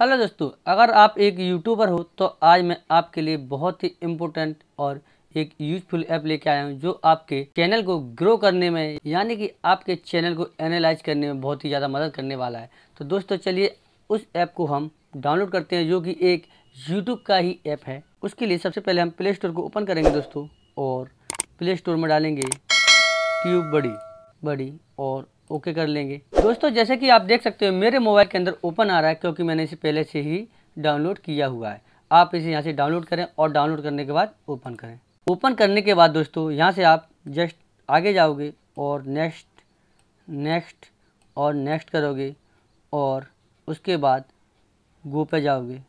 hello दोस्तों अगर आप एक यूट्यूबर हो तो आज मैं आपके लिए बहुत ही इम्पोर्टेंट और एक यूजफुल ऐप लेके आया हूँ जो आपके चैनल को ग्रो करने में यानी कि आपके चैनल को एनालाइज करने में बहुत ही ज़्यादा मदद करने वाला है तो दोस्तों चलिए उस ऐप को हम डाउनलोड करते हैं जो कि एक यूट्यूब का ही ऐप है उसके लिए सबसे पहले हम प्ले स्टोर को ओपन करेंगे दोस्तों और प्ले स्टोर में डालेंगे ट्यूब बड़ी बड़ी और ओके कर लेंगे दोस्तों जैसे कि आप देख सकते हो मेरे मोबाइल के अंदर ओपन आ रहा है क्योंकि मैंने इसे पहले से ही डाउनलोड किया हुआ है आप इसे यहाँ से डाउनलोड करें और डाउनलोड करने के बाद ओपन करें ओपन करने के बाद दोस्तों यहाँ से आप जस्ट आगे जाओगे और नेक्स्ट नेक्स्ट और नेक्स्ट करोगे और उसके बाद गो पे जाओगे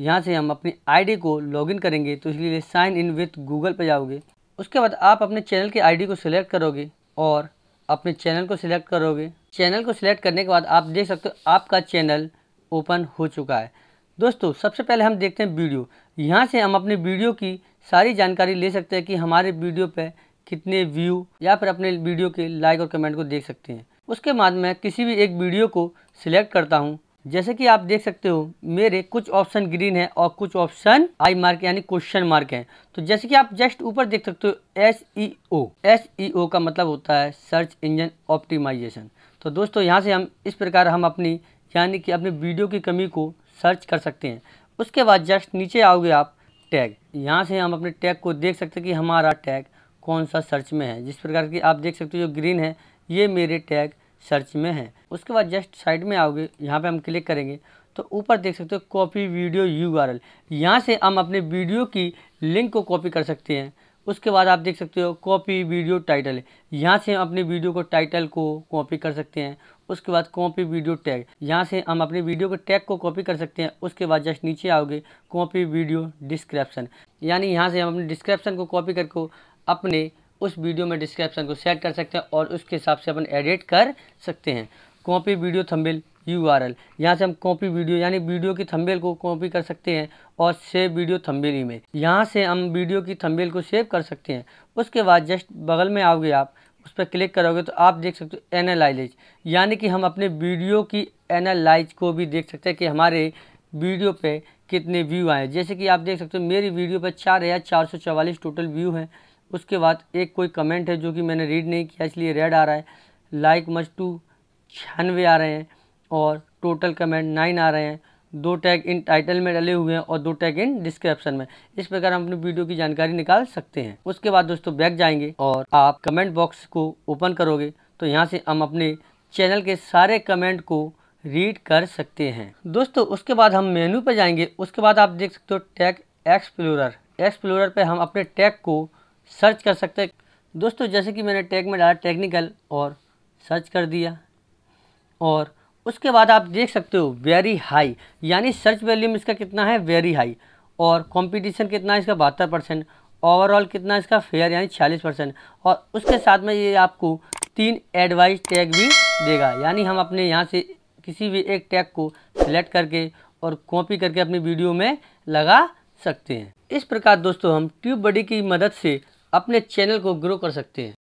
यहाँ से हम अपनी आईडी को लॉगिन करेंगे तो इसलिए साइन इन विथ गूगल पे जाओगे उसके बाद आप अपने चैनल की आईडी को सिलेक्ट करोगे और अपने चैनल को सिलेक्ट करोगे चैनल को सिलेक्ट करने के बाद आप देख सकते हो आपका चैनल ओपन हो चुका है दोस्तों सबसे पहले हम देखते हैं वीडियो यहाँ से हम अपने वीडियो की सारी जानकारी ले सकते हैं कि हमारे वीडियो पर कितने व्यू या फिर अपने वीडियो के लाइक और कमेंट को देख सकते हैं उसके बाद मैं किसी भी एक वीडियो को सिलेक्ट करता हूँ जैसे कि आप देख सकते हो मेरे कुछ ऑप्शन ग्रीन है और कुछ ऑप्शन आई मार्क यानी क्वेश्चन मार्क है तो जैसे कि आप जस्ट ऊपर देख सकते हो S E O S E ओ का मतलब होता है सर्च इंजन ऑप्टिमाइजेशन तो दोस्तों यहाँ से हम इस प्रकार हम अपनी यानी कि अपने वीडियो की कमी को सर्च कर सकते हैं उसके बाद जस्ट नीचे आओगे आप टैग यहाँ से हम अपने टैग को देख सकते हैं कि हमारा टैग कौन सा सर्च में है जिस प्रकार की आप देख सकते हो जो ग्रीन है ये मेरे टैग सर्च में है उसके बाद जस्ट साइड में आओगे यहाँ पे हम क्लिक करेंगे तो ऊपर देख सकते हो copy video U R L यहाँ से हम अपने वीडियो की लिंक को कॉपी कर सकते हैं उसके बाद आप देख सकते हो कॉपी वीडियो टाइटल यहाँ से हम अपने वीडियो को टाइटल को कॉपी कर सकते हैं उसके बाद कॉपी वीडियो टैग यहाँ से हम अपने वीडियो के टैग को कॉपी कर सकते हैं उसके बाद जस्ट नीचे आओगे कॉपी वीडियो डिस्क्रिप्शन यानी यहाँ से हम अपने डिस्क्रिप्शन को कॉपी करके अपने उस वीडियो में डिस्क्रिप्शन को सेट कर सकते हैं और उसके हिसाब से अपन एडिट कर सकते हैं copy video thumbnail U R L यहाँ से हम कॉपी वीडियो यानी वीडियो की थंबेल को कॉपी कर सकते हैं और सेव वीडियो थंबेल इमेज यहाँ से हम वीडियो की थंबेल को सेव कर सकते हैं उसके बाद जस्ट बगल में आओगे आप उस पर क्लिक करोगे तो आप देख सकते हो एनालाइज यानी कि हम अपने वीडियो की एनालाइज को भी देख सकते हैं कि हमारे वीडियो पर कितने व्यू आए जैसे कि आप देख सकते हो मेरी वीडियो पर चार हज़ार चार सौ चवालीस टोटल व्यू हैं उसके बाद एक कोई कमेंट है जो कि मैंने रीड नहीं किया इसलिए रेड आ रहा है लाइक मच टू छियानवे आ रहे हैं और टोटल कमेंट नाइन आ रहे हैं दो टैग इन टाइटल में डले हुए हैं और दो टैग इन डिस्क्रिप्शन में इस प्रकार हम अपनी वीडियो की जानकारी निकाल सकते हैं उसके बाद दोस्तों बैक जाएंगे और आप कमेंट बॉक्स को ओपन करोगे तो यहाँ से हम अपने चैनल के सारे कमेंट को रीड कर सकते हैं दोस्तों उसके बाद हम मेनू पर जाएंगे उसके बाद आप देख सकते हो टैग एक्सप्लोरर एक्सप्लोर पे हम अपने टैग को सर्च कर सकते हैं दोस्तों जैसे कि मैंने टैग में डाला टेक्निकल और सर्च कर दिया और उसके बाद आप देख सकते हो वेरी हाई यानी सर्च वैल्यूम इसका कितना है वेरी हाई और कंपटीशन कितना है इसका बहत्तर परसेंट ओवरऑल कितना इसका फेयर यानी छियालीस परसेंट और उसके साथ में ये आपको तीन एडवाइस टैग भी देगा यानी हम अपने यहाँ से किसी भी एक टैग को सिलेक्ट करके और कॉपी करके अपनी वीडियो में लगा सकते हैं इस प्रकार दोस्तों हम ट्यूब बडी की मदद से अपने चैनल को ग्रो कर सकते हैं